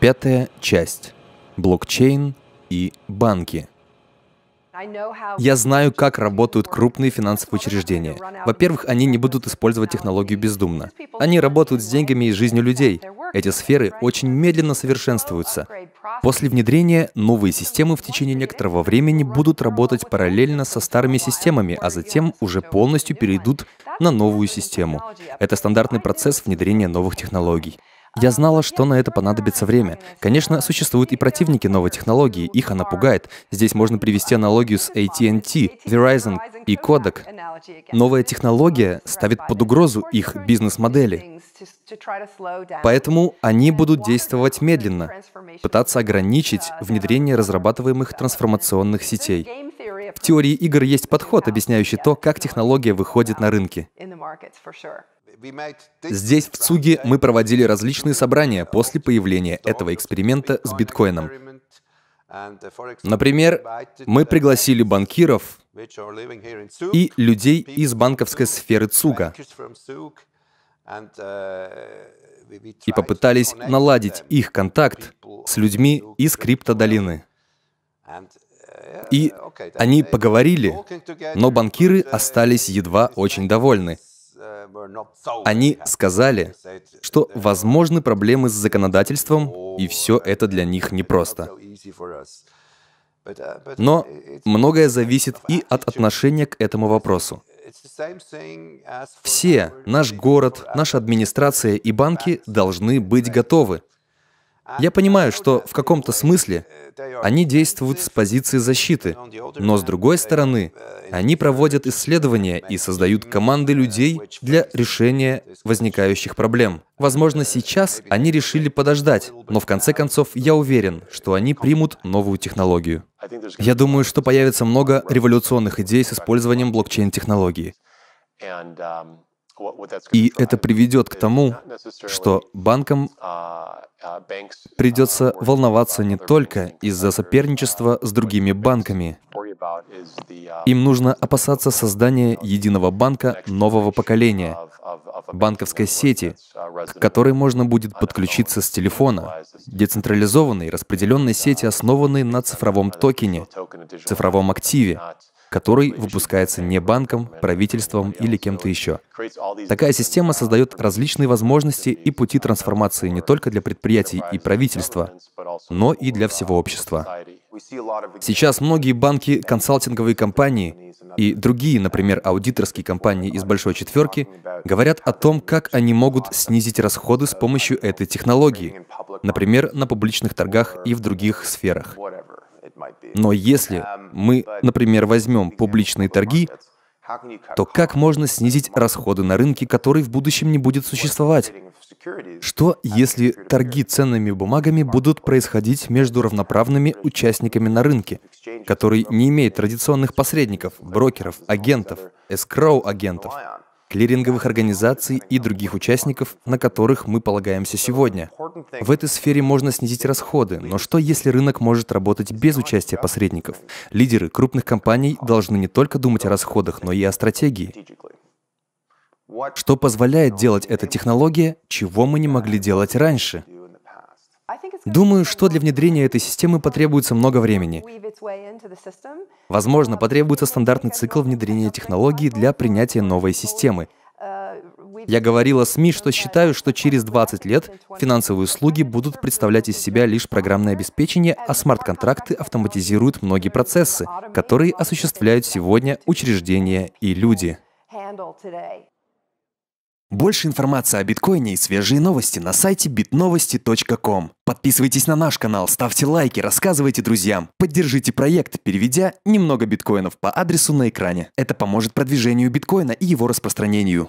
Пятая часть. Блокчейн и банки. Я знаю, как работают крупные финансовые учреждения. Во-первых, они не будут использовать технологию бездумно. Они работают с деньгами и жизнью людей. Эти сферы очень медленно совершенствуются. После внедрения новые системы в течение некоторого времени будут работать параллельно со старыми системами, а затем уже полностью перейдут на новую систему. Это стандартный процесс внедрения новых технологий. Я знала, что на это понадобится время. Конечно, существуют и противники новой технологии, их она пугает. Здесь можно привести аналогию с AT&T, Verizon и Kodak. Новая технология ставит под угрозу их бизнес-модели. Поэтому они будут действовать медленно, пытаться ограничить внедрение разрабатываемых трансформационных сетей. В теории игр есть подход, объясняющий то, как технология выходит на рынки. Здесь, в Цуге, мы проводили различные собрания после появления этого эксперимента с биткоином. Например, мы пригласили банкиров и людей из банковской сферы ЦУГа и попытались наладить их контакт с людьми из криптодолины. И они поговорили, но банкиры остались едва очень довольны — они сказали, что возможны проблемы с законодательством, и все это для них непросто. Но многое зависит и от отношения к этому вопросу. Все, наш город, наша администрация и банки должны быть готовы, я понимаю, что в каком-то смысле они действуют с позиции защиты, но с другой стороны, они проводят исследования и создают команды людей для решения возникающих проблем. Возможно, сейчас они решили подождать, но в конце концов я уверен, что они примут новую технологию. Я думаю, что появится много революционных идей с использованием блокчейн-технологии. И это приведет к тому, что банкам придется волноваться не только из-за соперничества с другими банками. Им нужно опасаться создания единого банка нового поколения, банковской сети, к которой можно будет подключиться с телефона, децентрализованной распределенной сети, основанной на цифровом токене, цифровом активе, который выпускается не банком, правительством или кем-то еще. Такая система создает различные возможности и пути трансформации не только для предприятий и правительства, но и для всего общества. Сейчас многие банки, консалтинговые компании и другие, например, аудиторские компании из «Большой четверки» говорят о том, как они могут снизить расходы с помощью этой технологии, например, на публичных торгах и в других сферах. Но если um, мы, например, возьмем публичные торги, то как можно снизить расходы на рынке, который в будущем не будет существовать? Что, если торги ценными бумагами будут происходить между равноправными участниками на рынке, который не имеет традиционных посредников, брокеров, агентов, эскроу-агентов? клиринговых организаций и других участников, на которых мы полагаемся сегодня. В этой сфере можно снизить расходы, но что если рынок может работать без участия посредников? Лидеры крупных компаний должны не только думать о расходах, но и о стратегии. Что позволяет делать эта технология, чего мы не могли делать раньше? Думаю, что для внедрения этой системы потребуется много времени. Возможно, потребуется стандартный цикл внедрения технологии для принятия новой системы. Я говорила СМИ, что считаю, что через 20 лет финансовые услуги будут представлять из себя лишь программное обеспечение, а смарт-контракты автоматизируют многие процессы, которые осуществляют сегодня учреждения и люди. Больше информации о биткоине и свежие новости на сайте bitnovosti.com. Подписывайтесь на наш канал, ставьте лайки, рассказывайте друзьям. Поддержите проект, переведя немного биткоинов по адресу на экране. Это поможет продвижению биткоина и его распространению.